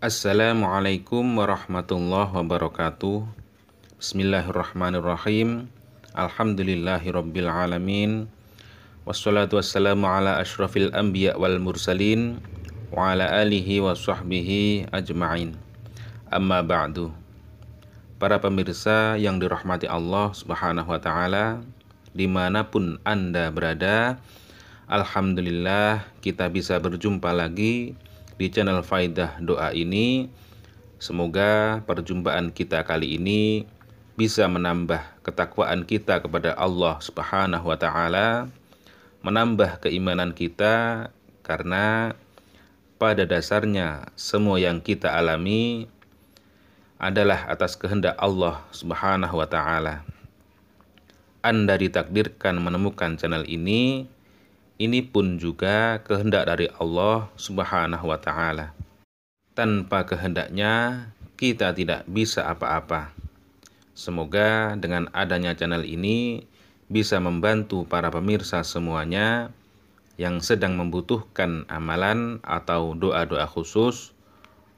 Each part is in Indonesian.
Assalamualaikum warahmatullahi wabarakatuh Bismillahirrahmanirrahim Alhamdulillahirrabbilalamin Wassalatu wassalamu ala ashrafil anbiya wal mursalin Wa ala alihi wa sahbihi ajma'in Amma ba'du Para pemirsa yang dirahmati Allah subhanahu wa ta'ala Dimanapun Anda berada Alhamdulillah kita bisa berjumpa lagi Alhamdulillah di channel Faidah Doa ini. Semoga perjumpaan kita kali ini bisa menambah ketakwaan kita kepada Allah Subhanahu wa taala, menambah keimanan kita karena pada dasarnya semua yang kita alami adalah atas kehendak Allah Subhanahu wa taala. Anda ditakdirkan menemukan channel ini ini pun juga kehendak dari Allah Subhanahu wa taala. Tanpa kehendaknya kita tidak bisa apa-apa. Semoga dengan adanya channel ini bisa membantu para pemirsa semuanya yang sedang membutuhkan amalan atau doa-doa khusus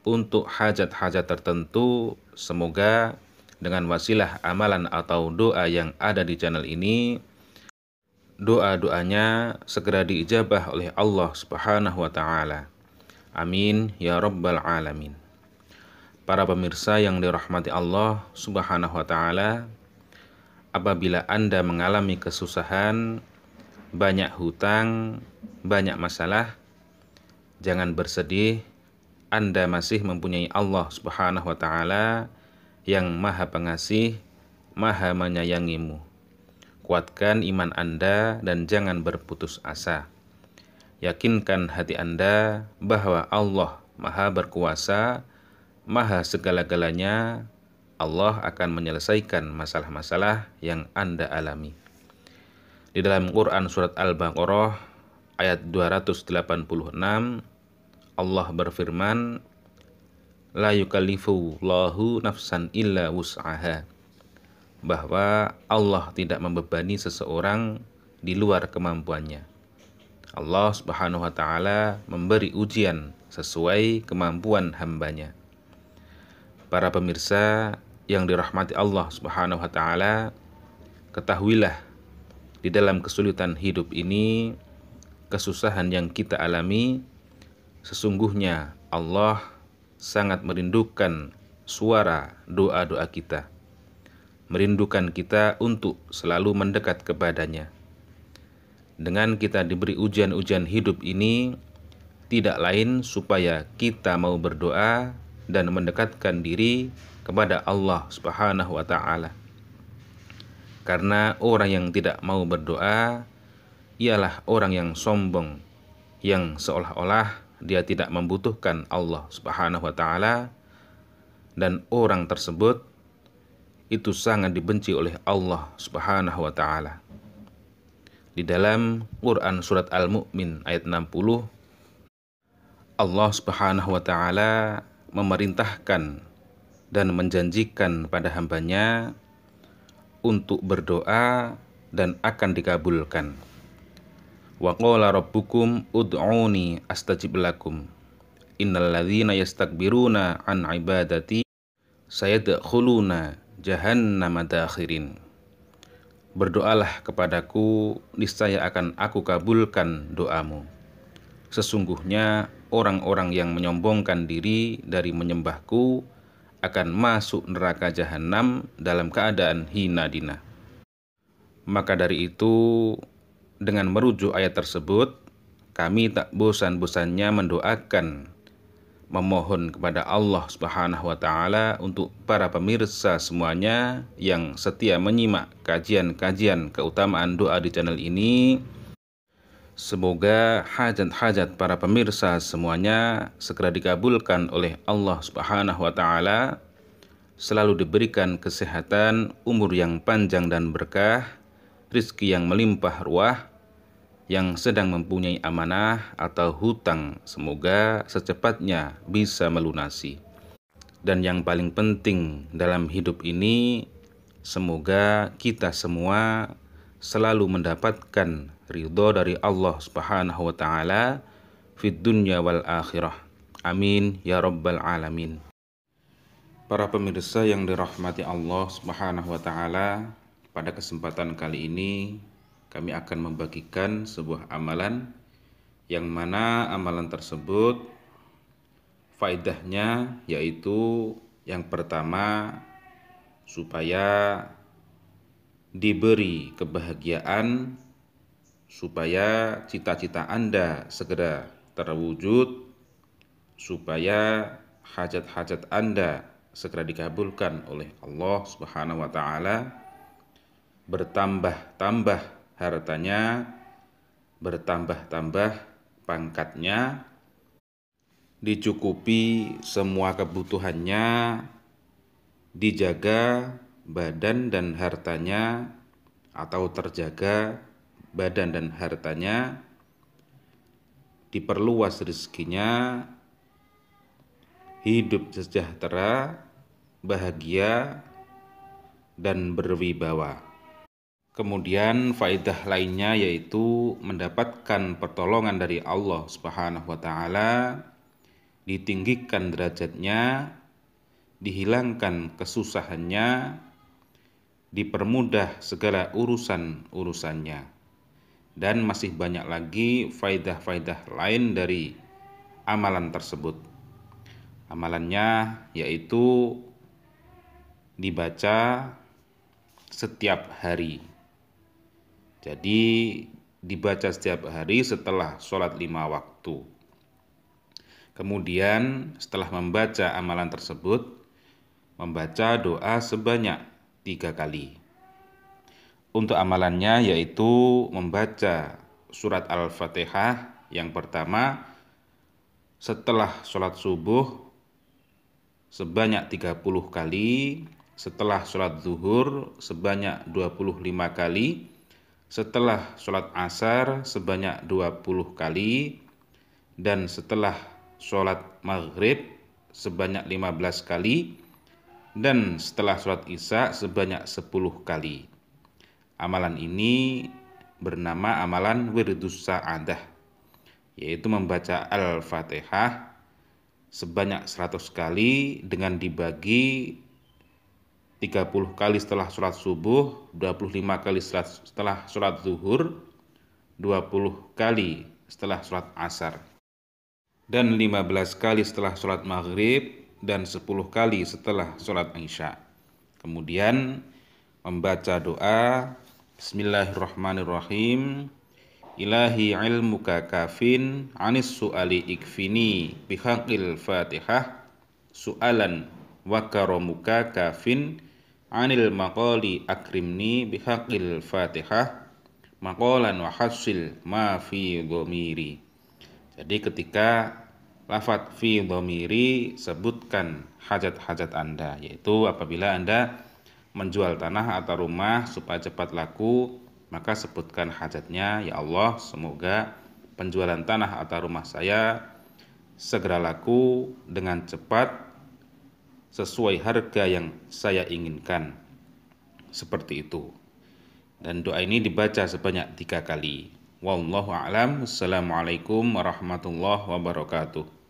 untuk hajat-hajat tertentu. Semoga dengan wasilah amalan atau doa yang ada di channel ini doa-doanya segera diijabah oleh Allah Subhanahu wa taala. Amin ya rabbal alamin. Para pemirsa yang dirahmati Allah Subhanahu wa taala, apabila Anda mengalami kesusahan, banyak hutang, banyak masalah, jangan bersedih, Anda masih mempunyai Allah Subhanahu wa taala yang Maha Pengasih, Maha menyayangimu kuatkan iman Anda dan jangan berputus asa. Yakinkan hati Anda bahwa Allah Maha Berkuasa, Maha segala-galanya, Allah akan menyelesaikan masalah-masalah yang Anda alami. Di dalam Quran Surat Al-Baqarah ayat 286, Allah berfirman, La yukallifu Allahu nafsan illa wus'aha bahwa Allah tidak membebani seseorang di luar kemampuannya. Allah Subhanahu wa taala memberi ujian sesuai kemampuan hambanya. Para pemirsa yang dirahmati Allah Subhanahu wa taala, ketahuilah di dalam kesulitan hidup ini, kesusahan yang kita alami, sesungguhnya Allah sangat merindukan suara doa-doa kita merindukan kita untuk selalu mendekat kepadanya. Dengan kita diberi ujian-ujian hidup ini, tidak lain supaya kita mau berdoa dan mendekatkan diri kepada Allah Subhanahu wa taala. Karena orang yang tidak mau berdoa ialah orang yang sombong yang seolah-olah dia tidak membutuhkan Allah Subhanahu wa taala dan orang tersebut itu sangat dibenci oleh Allah Subhanahu wa taala. Di dalam Quran surat Al-Mu'min ayat 60 Allah Subhanahu wa taala memerintahkan dan menjanjikan pada hambanya untuk berdoa dan akan dikabulkan. Wa qala rabbukum ud'uni astajib lakum. Innal ladzina yastakbiruna an ibadati sayadkhuluna jahannam akhirin. Berdoalah kepadaku, niscaya akan aku kabulkan doamu. Sesungguhnya orang-orang yang menyombongkan diri dari menyembahku akan masuk neraka jahanam dalam keadaan hina dina. Maka dari itu, dengan merujuk ayat tersebut, kami tak bosan-bosannya mendoakan memohon kepada Allah Subhanahu wa taala untuk para pemirsa semuanya yang setia menyimak kajian-kajian keutamaan doa di channel ini. Semoga hajat-hajat para pemirsa semuanya segera dikabulkan oleh Allah Subhanahu wa taala, selalu diberikan kesehatan, umur yang panjang dan berkah, rizki yang melimpah ruah, yang sedang mempunyai amanah atau hutang semoga secepatnya bisa melunasi. Dan yang paling penting dalam hidup ini semoga kita semua selalu mendapatkan ridho dari Allah Subhanahu wa taala fid dunya wal akhirah. Amin ya rabbal alamin. Para pemirsa yang dirahmati Allah Subhanahu wa taala, pada kesempatan kali ini kami akan membagikan sebuah amalan yang mana amalan tersebut faedahnya yaitu yang pertama supaya diberi kebahagiaan supaya cita-cita Anda segera terwujud supaya hajat-hajat Anda segera dikabulkan oleh Allah Subhanahu wa taala bertambah-tambah hartanya bertambah-tambah pangkatnya dicukupi semua kebutuhannya dijaga badan dan hartanya atau terjaga badan dan hartanya diperluas rezekinya hidup sejahtera bahagia dan berwibawa Kemudian faedah lainnya yaitu mendapatkan pertolongan dari Allah Subhanahu wa taala, ditinggikan derajatnya, dihilangkan kesusahannya, dipermudah segala urusan-urusannya. Dan masih banyak lagi faedah-faedah lain dari amalan tersebut. Amalannya yaitu dibaca setiap hari. Jadi dibaca setiap hari setelah sholat lima waktu. Kemudian setelah membaca amalan tersebut, membaca doa sebanyak tiga kali. Untuk amalannya yaitu membaca surat Al-Fatihah yang pertama setelah sholat subuh sebanyak 30 kali, setelah sholat zuhur sebanyak 25 kali, setelah sholat asar sebanyak 20 kali dan setelah sholat maghrib sebanyak 15 kali dan setelah sholat isya sebanyak 10 kali. Amalan ini bernama amalan wirdus sa'adah yaitu membaca Al-Fatihah sebanyak 100 kali dengan dibagi 30 kali setelah sholat subuh, 25 kali setelah sholat zuhur, 20 kali setelah sholat asar, dan 15 kali setelah sholat maghrib, dan 10 kali setelah sholat isya. Kemudian membaca doa Bismillahirrahmanirrahim Ilahi ilmuka kafin anis su'ali ikfini bihaqil fatihah su'alan wa karamuka kafin anil maqali akrimni bihaqil fatihah maqalan wa hasil ma fi dhamiri jadi ketika lafat fi dhamiri sebutkan hajat-hajat Anda yaitu apabila Anda menjual tanah atau rumah supaya cepat laku maka sebutkan hajatnya ya Allah semoga penjualan tanah atau rumah saya segera laku dengan cepat sesuai harga yang saya inginkan. Seperti itu. Dan doa ini dibaca sebanyak tiga kali. Wallahu a'lam. Assalamualaikum warahmatullahi wabarakatuh.